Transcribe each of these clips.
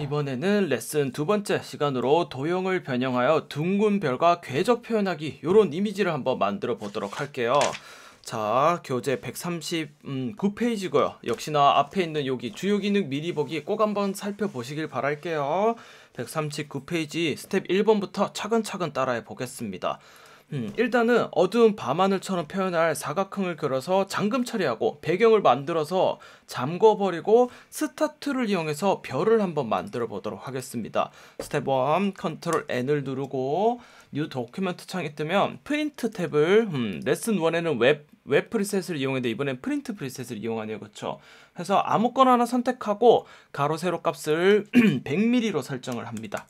이번에는 레슨 두 번째 시간으로 도형을 변형하여 둥근 별과 궤적 표현하기 이런 이미지를 한번 만들어 보도록 할게요. 자 교재 139페이지고요. 역시나 앞에 있는 여기 주요 기능 미리 보기 꼭 한번 살펴보시길 바랄게요. 139페이지 스텝 1번부터 차근차근 따라해 보겠습니다. 음, 일단은 어두운 밤하늘처럼 표현할 사각형을 그려서 잠금 처리하고 배경을 만들어서 잠궈버리고 스타트를 이용해서 별을 한번 만들어 보도록 하겠습니다. 스텝 1 컨트롤 N을 누르고 뉴 도큐멘트 창이 뜨면 프린트 탭을 음, 레슨 1에는 웹, 웹 프리셋을 이용했는데 이번엔 프린트 프리셋을 이용하네요. 그렇죠? 그래서 아무거나 하나 선택하고 가로 세로 값을 100mm로 설정을 합니다.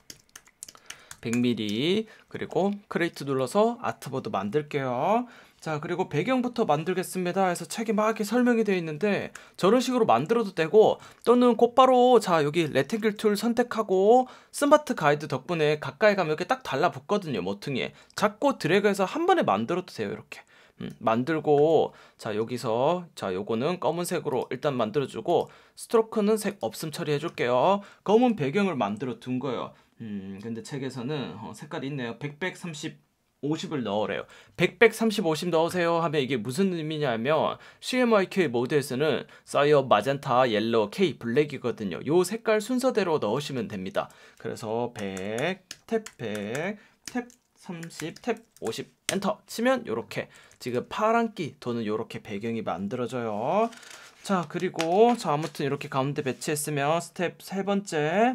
100mm 그리고 크레이트 눌러서 아트보드 만들게요 자 그리고 배경부터 만들겠습니다 해서 책이막 이렇게 설명이 되어 있는데 저런 식으로 만들어도 되고 또는 곧바로 자 여기 레탱글 툴 선택하고 스마트 가이드 덕분에 가까이 가면 이렇게 딱 달라붙거든요 모퉁이에 잡고 드래그해서 한 번에 만들어도 돼요 이렇게 음, 만들고 자 여기서 자 요거는 검은색으로 일단 만들어주고 스트로크는 색 없음 처리해줄게요 검은 배경을 만들어 둔 거예요 음, 근데 책에서는 어, 색깔이 있네요. 130 50을 넣으래요. 100, 130, 50 넣으세요 하면 이게 무슨 의미냐면 CMYK 모드에서는 사이어, 마젠타, 옐로, 케이, 블랙이거든요. 요 색깔 순서대로 넣으시면 됩니다. 그래서 100, 탭 100, 탭 30, 탭50 엔터 치면 요렇게 지금 파란기 도는 요렇게 배경이 만들어져요. 자 그리고 자 아무튼 이렇게 가운데 배치했으면 스텝 세 번째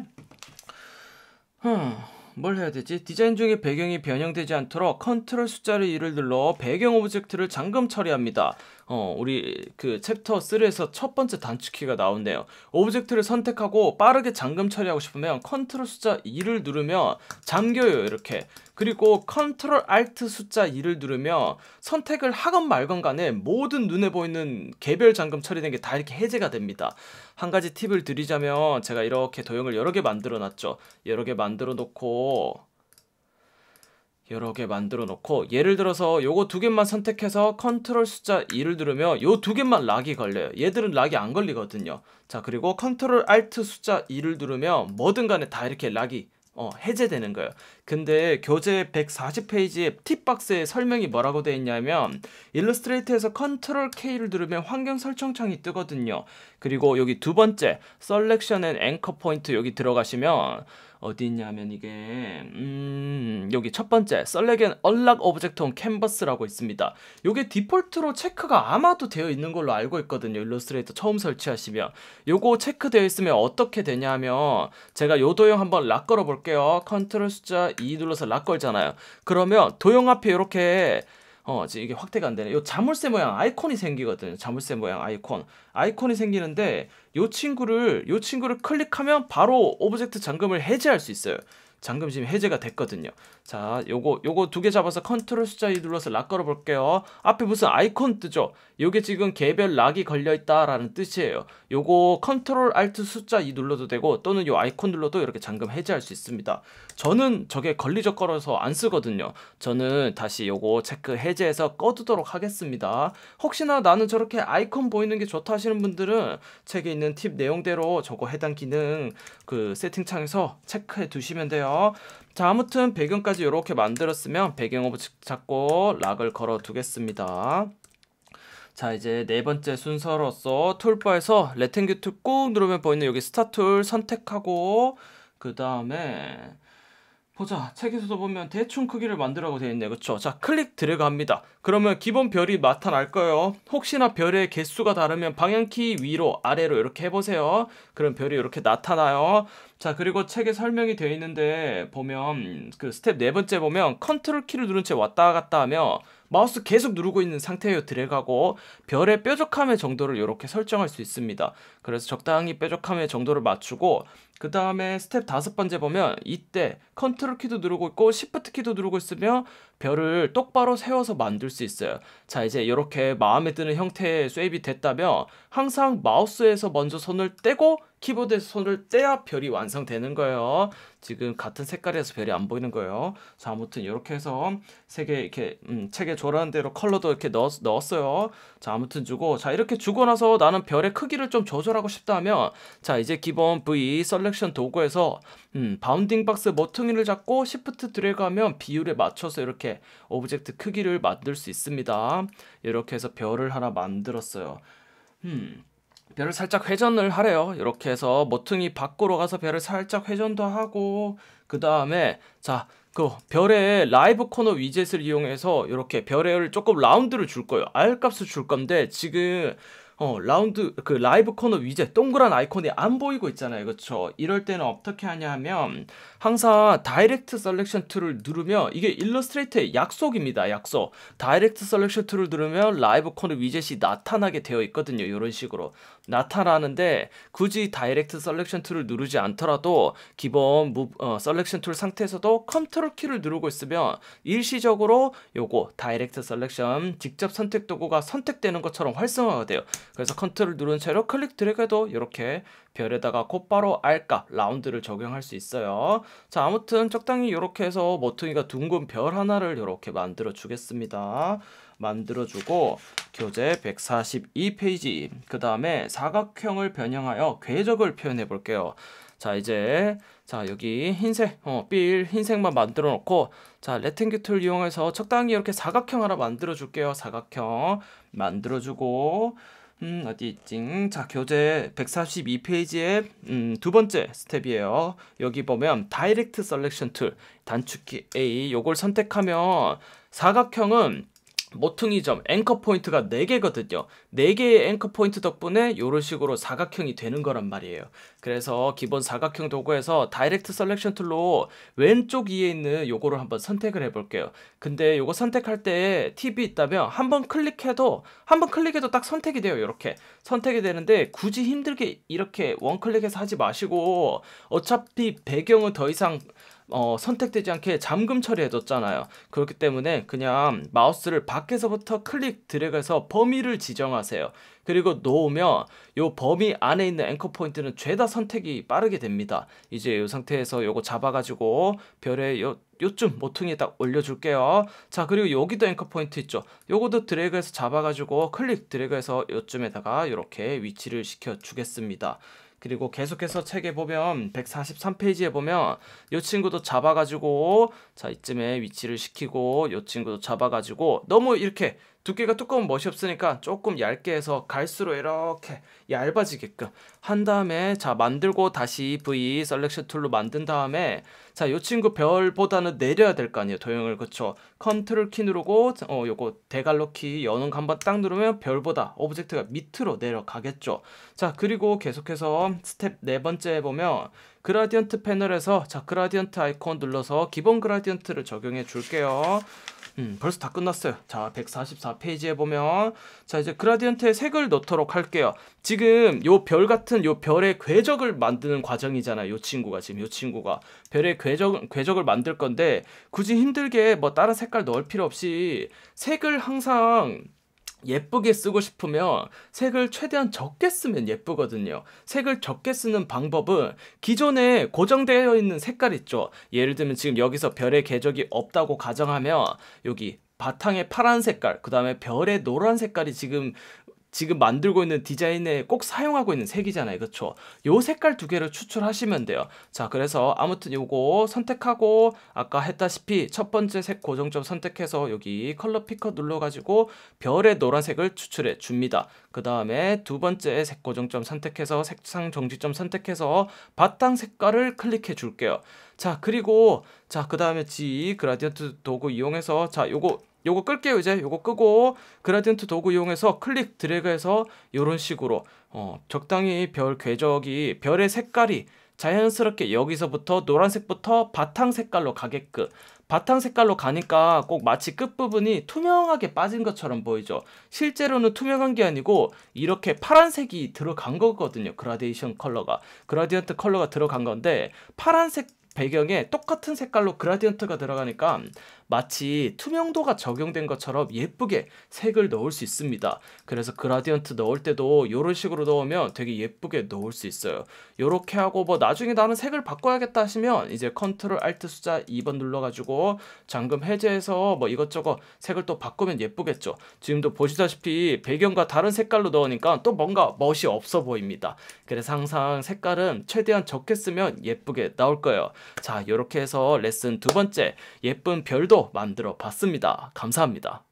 뭘 해야 되지? 디자인 중에 배경이 변형되지 않도록 컨트롤 숫자를 1을 눌러 배경 오브젝트를 잠금 처리합니다. 어, 우리 그 챕터 3에서 첫 번째 단축키가 나온대요. 오브젝트를 선택하고 빠르게 잠금 처리하고 싶으면 컨트롤 숫자 2를 누르면 잠겨요, 이렇게. 그리고 컨트롤 알트 숫자 2를 누르면 선택을 하건 말건 간에 모든 눈에 보이는 개별 잠금 처리된 게 다 이렇게 해제가 됩니다. 한 가지 팁을 드리자면 제가 이렇게 도형을 여러 개 만들어 놨죠. 여러 개 만들어 놓고 여러 개 만들어 놓고 예를 들어서 요거 두 개만 선택해서 컨트롤 숫자 2를 누르면 요 두 개만 락이 걸려요 얘들은 락이 안 걸리거든요 자 그리고 컨트롤 알트 숫자 2를 누르면 뭐든 간에 다 이렇게 락이 어, 해제되는 거예요 근데 교재 140페이지에 팁박스에 설명이 뭐라고 되어 있냐면 일러스트레이터에서 컨트롤 K를 누르면 환경 설정창이 뜨거든요. 그리고 여기 두 번째 셀렉션 앤 앵커 포인트 여기 들어가시면 어디 있냐면 이게 음 여기 첫 번째 셀렉앤 언락 오브젝트 온 캔버스라고 있습니다. 요게 디폴트로 체크가 아마도 되어 있는 걸로 알고 있거든요. 일러스트레이터 처음 설치하시면 요거 체크되어 있으면 어떻게 되냐면 제가 요도형 한번 락 걸어 볼게요. 컨트롤 숫자 2 눌러서 락 걸잖아요. 그러면 도형 앞에 이렇게 어, 이게 확대가 안 되네. 요 자물쇠 모양 아이콘이 생기거든요. 자물쇠 모양 아이콘. 아이콘이 생기는데 요 친구를 요 친구를 클릭하면 바로 오브젝트 잠금을 해제할 수 있어요. 잠금 지금 해제가 됐거든요. 자, 요거 요거 두 개 잡아서 컨트롤 숫자 2 눌러서 락 걸어 볼게요. 앞에 무슨 아이콘 뜨죠? 요게 지금 개별 락이 걸려 있다라는 뜻이에요. 요거 컨트롤 알트 숫자 2 눌러도 되고 또는 요 아이콘 눌러도 이렇게 잠금 해제할 수 있습니다. 저는 저게 걸리적거려서 안 쓰거든요. 저는 다시 요거 체크 해제해서 꺼두도록 하겠습니다. 혹시나 나는 저렇게 아이콘 보이는 게 좋다 하시는 분들은 책에 있는 팁 내용대로 저거 해당 기능 그 세팅창에서 체크해 두시면 돼요. 자 아무튼 배경까지 이렇게 만들었으면 배경 오브 잡고 락을 걸어 두겠습니다 자 이제 네 번째 순서로서 툴바에서 레탱규툴꾹 누르면 보이는 여기 스타 툴 선택하고 그 다음에 보자 책에서도 보면 대충 크기를 만들라고 되어 있네 그쵸 자 클릭 들어갑니다 그러면 기본 별이 나타날 거예요 혹시나 별의 개수가 다르면 방향키 위로 아래로 이렇게 해보세요 그럼 별이 이렇게 나타나요 자 그리고 책에 설명이 되어 있는데 보면 그 스텝 네 번째 보면 컨트롤 키를 누른 채 왔다 갔다 하며 마우스 계속 누르고 있는 상태에요 드래그하고 별의 뾰족함의 정도를 이렇게 설정할 수 있습니다 그래서 적당히 뾰족함의 정도를 맞추고 그 다음에 스텝 다섯 번째 보면 이때 컨트롤 키도 누르고 있고 시프트 키도 누르고 있으며 별을 똑바로 세워서 만들 수 있어요. 자 이제 이렇게 마음에 드는 형태의 쉐입이 됐다면 항상 마우스에서 먼저 손을 떼고 키보드에서 손을 떼야 별이 완성되는 거예요. 지금 같은 색깔에서 별이 안 보이는 거예요. 자 아무튼 이렇게 해서 세개 이렇게 음, 책에 조라는 대로 컬러도 이렇게 넣었, 넣었어요. 자 아무튼 주고 자 이렇게 주고 나서 나는 별의 크기를 좀 조절하고 싶다면 자 이제 기본 V 셀렉션 도구에서 음, 바운딩 박스 모퉁이를 잡고 시프트 드래그하면 비율에 맞춰서 이렇게 오브젝트 크기를 만들 수 있습니다. 이렇게 해서 별을 하나 만들었어요. 음. 배를 살짝 회전을 하래요. 이렇게 해서 모퉁이 밖으로 가서 별을 살짝 회전도 하고 그 다음에 자 그 별의 라이브 코너 위젯을 이용해서 이렇게 별을 조금 라운드를 줄 거예요. R 값을 줄 건데 지금 어 라운드 그 라이브 코너 위젯 동그란 아이콘이 안 보이고 있잖아요. 그렇죠? 이럴 때는 어떻게 하냐 하면 항상 다이렉트 셀렉션 툴을 누르면 이게 일러스트레이터의 약속입니다. 약속. 다이렉트 셀렉션 툴을 누르면 라이브 코드 위젯이 나타나게 되어 있거든요. 이런 식으로 나타나는데 굳이 다이렉트 셀렉션 툴을 누르지 않더라도 기본 셀렉션 툴 어, 상태에서도 컨트롤 키를 누르고 있으면 일시적으로 요거 다이렉트 셀렉션 직접 선택 도구가 선택되는 것처럼 활성화가 돼요. 그래서 컨트롤 누른 채로 클릭 드래그해도 이렇게 별에다가 곧바로 알값 라운드를 적용할 수 있어요. 자 아무튼 적당히 이렇게 해서 모퉁이가 둥근 별 하나를 이렇게 만들어 주겠습니다. 만들어주고 교재 142페이지 그 다음에 사각형을 변형하여 궤적을 표현해 볼게요. 자 이제 자 여기 흰색 어, 빌 흰색만 만들어 놓고 자 레탱규 툴 이용해서 적당히 이렇게 사각형 하나 만들어 줄게요 사각형 만들어 주고 음, 어디 있지? 자, 교재 1 4 2페이지에 음, 두 번째 스텝이에요. 여기 보면 다이렉트 셀렉션 툴 단축키 A 요걸 선택하면 사각형은 모퉁이점 앵커 포인트가 4개거든요. 4개의 앵커 포인트 덕분에 요런 식으로 사각형이 되는 거란 말이에요. 그래서 기본 사각형 도구에서 다이렉트 셀렉션 툴로 왼쪽 위에 있는 요거를 한번 선택을 해볼게요. 근데 요거 선택할 때 팁이 있다면 한번 클릭해도 한번 클릭해도 딱 선택이 돼요. 이렇게 선택이 되는데 굳이 힘들게 이렇게 원클릭해서 하지 마시고 어차피 배경은 더 이상 어, 선택되지 않게 잠금 처리해뒀잖아요. 그렇기 때문에 그냥 마우스를 밖에서부터 클릭 드래그해서 범위를 지정하세요. 그리고 놓으면 요 범위 안에 있는 앵커 포인트는 죄다 선택이 빠르게 됩니다. 이제 요 상태에서 요거 잡아가지고 별에 요 요쯤 모퉁이에 딱 올려줄게요. 자 그리고 여기도 앵커 포인트 있죠. 요거도 드래그해서 잡아가지고 클릭 드래그해서 요쯤에다가 이렇게 위치를 시켜주겠습니다. 그리고 계속해서 책에 보면 143페이지에 보면 이 친구도 잡아가지고 자 이쯤에 위치를 시키고 이 친구도 잡아가지고 너무 이렇게 두께가 두꺼운 멋이 없으니까 조금 얇게 해서 갈수록 이렇게 얇아지게끔 한 다음에 자 만들고 다시 V 셀렉션 툴로 만든 다음에 자 이 친구 별보다는 내려야 될 거 아니에요 도형을 그쵸 컨트롤 키 누르고 어 요거 대갈로 키연는 한번 딱 누르면 별보다 오브젝트가 밑으로 내려가겠죠 자 그리고 계속해서 스텝 네 번째 보면 그라디언트 패널에서 자 그라디언트 아이콘 눌러서 기본 그라디언트를 적용해 줄게요. 음, 벌써 다 끝났어요. 자, 144페이지에 보면 자, 이제 그라디언트에 색을 넣도록 할게요. 지금 요 별 같은 요 별의 궤적을 만드는 과정이잖아요. 요 친구가 지금 요 친구가 별의 궤적 궤적을 만들 건데 굳이 힘들게 뭐 다른 색깔 넣을 필요 없이 색을 항상 예쁘게 쓰고 싶으면 색을 최대한 적게 쓰면 예쁘거든요. 색을 적게 쓰는 방법은 기존에 고정되어 있는 색깔 있죠. 예를 들면 지금 여기서 별의 궤적이 없다고 가정하면 여기 바탕에 파란 색깔, 그 다음에 별의 노란 색깔이 지금 지금 만들고 있는 디자인에 꼭 사용하고 있는 색이잖아요. 그렇죠? 요 색깔 두 개를 추출하시면 돼요. 자, 그래서 아무튼 요거 선택하고 아까 했다시피 첫 번째 색 고정점 선택해서 여기 컬러 피커 눌러가지고 별의 노란색을 추출해 줍니다. 그 다음에 두 번째 색 고정점 선택해서 색상 정지점 선택해서 바탕 색깔을 클릭해 줄게요. 자, 그리고 자, 그 다음에 G 그라디언트 도구 이용해서 자, 요거 요거 끌게요 이제 요거 끄고 그라디언트 도구 이용해서 클릭 드래그해서 요런 식으로 어, 적당히 별 궤적이 별의 색깔이 자연스럽게 여기서부터 노란색부터 바탕 색깔로 가게끔 바탕 색깔로 가니까 꼭 마치 끝부분이 투명하게 빠진 것처럼 보이죠. 실제로는 투명한 게 아니고 이렇게 파란색이 들어간 거거든요. 그라데이션 컬러가. 그라디언트 컬러가 들어간 건데 파란색 배경에 똑같은 색깔로 그라디언트가 들어가니까 마치 투명도가 적용된 것처럼 예쁘게 색을 넣을 수 있습니다. 그래서 그라디언트 넣을 때도 이런 식으로 넣으면 되게 예쁘게 넣을 수 있어요. 이렇게 하고 뭐 나중에 나는 색을 바꿔야겠다 하시면 이제 컨트롤 알트 숫자 2번 눌러가지고 잠금 해제해서 뭐 이것저것 색을 또 바꾸면 예쁘겠죠. 지금도 보시다시피 배경과 다른 색깔로 넣으니까 또 뭔가 멋이 없어 보입니다. 그래서 항상 색깔은 최대한 적게 쓰면 예쁘게 나올 거예요. 자, 이렇게 해서 레슨 두 번째 예쁜 별도 만들어 봤습니다. 감사합니다.